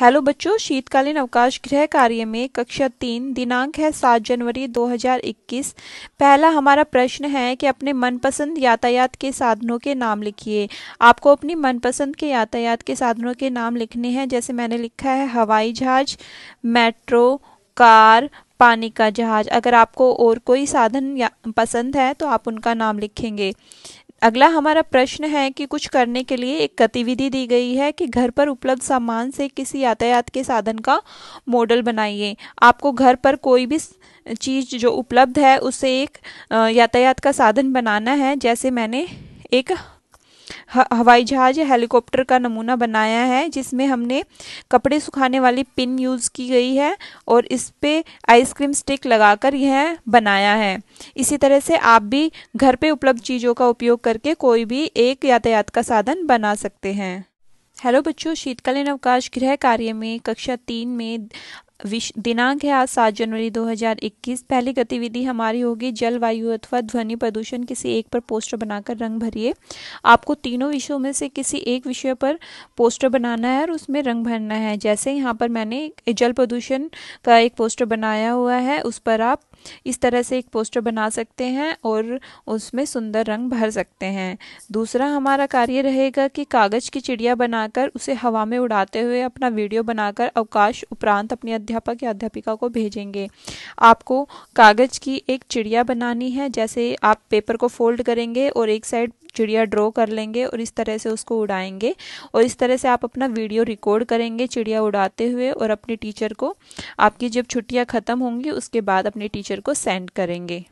hello बच्चों शीतकालीन अवकाश गृह कार्य में कक्षा तीन दिनांक है सात जनवरी 2021 पहला हमारा प्रश्न है कि अपने मनपसंद यातायात के साधनों के नाम लिखिए आपको अपनी मनपसंद के यातायात के साधनों के नाम लिखने हैं जैसे मैंने लिखा है हवाई जहाज मेट्रो कार पानी का जहाज अगर आपको और कोई साधन पसंद है तो आप उनका नाम लिखेंगे अगला हमारा प्रश्न है कि कुछ करने के लिए एक गतिविधि दी गई है कि घर पर उपलब्ध सामान से किसी यातायात के साधन का मॉडल बनाइए आपको घर पर कोई भी चीज़ जो उपलब्ध है उसे एक यातायात का साधन बनाना है जैसे मैंने एक हवाई जहाज या हेलीकॉप्टर का नमूना बनाया है जिसमें हमने कपड़े सुखाने वाली पिन यूज़ की गई है और इस पर आइसक्रीम स्टिक लगाकर यह बनाया है इसी तरह से आप भी घर पे उपलब्ध चीज़ों का उपयोग करके कोई भी एक यातायात का साधन बना सकते हैं हेलो बच्चों शीतकालीन अवकाश गृह कार्य में कक्षा तीन में दिनांक है आज सात जनवरी 2021 पहली गतिविधि हमारी होगी जलवायु अथवा ध्वनि प्रदूषण किसी एक पर पोस्टर बनाकर रंग भरिए आपको तीनों विषयों में से किसी एक विषय पर पोस्टर बनाना है और उसमें रंग भरना है जैसे यहाँ पर मैंने जल प्रदूषण का एक पोस्टर बनाया हुआ है उस पर आप इस तरह से एक पोस्टर बना सकते हैं और उसमें सुंदर रंग भर सकते हैं दूसरा हमारा कार्य रहेगा कि कागज़ की चिड़िया बनाकर उसे हवा में उड़ाते हुए अपना वीडियो बनाकर अवकाश उपरांत अपनी अध्यापक या अध्यापिका को भेजेंगे आपको कागज़ की एक चिड़िया बनानी है जैसे आप पेपर को फोल्ड करेंगे और एक साइड चिड़िया ड्रॉ कर लेंगे और इस तरह से उसको उड़ाएंगे और इस तरह से आप अपना वीडियो रिकॉर्ड करेंगे चिड़िया उड़ाते हुए और अपने टीचर को आपकी जब छुट्टियां ख़त्म होंगी उसके बाद अपने टीचर को सेंड करेंगे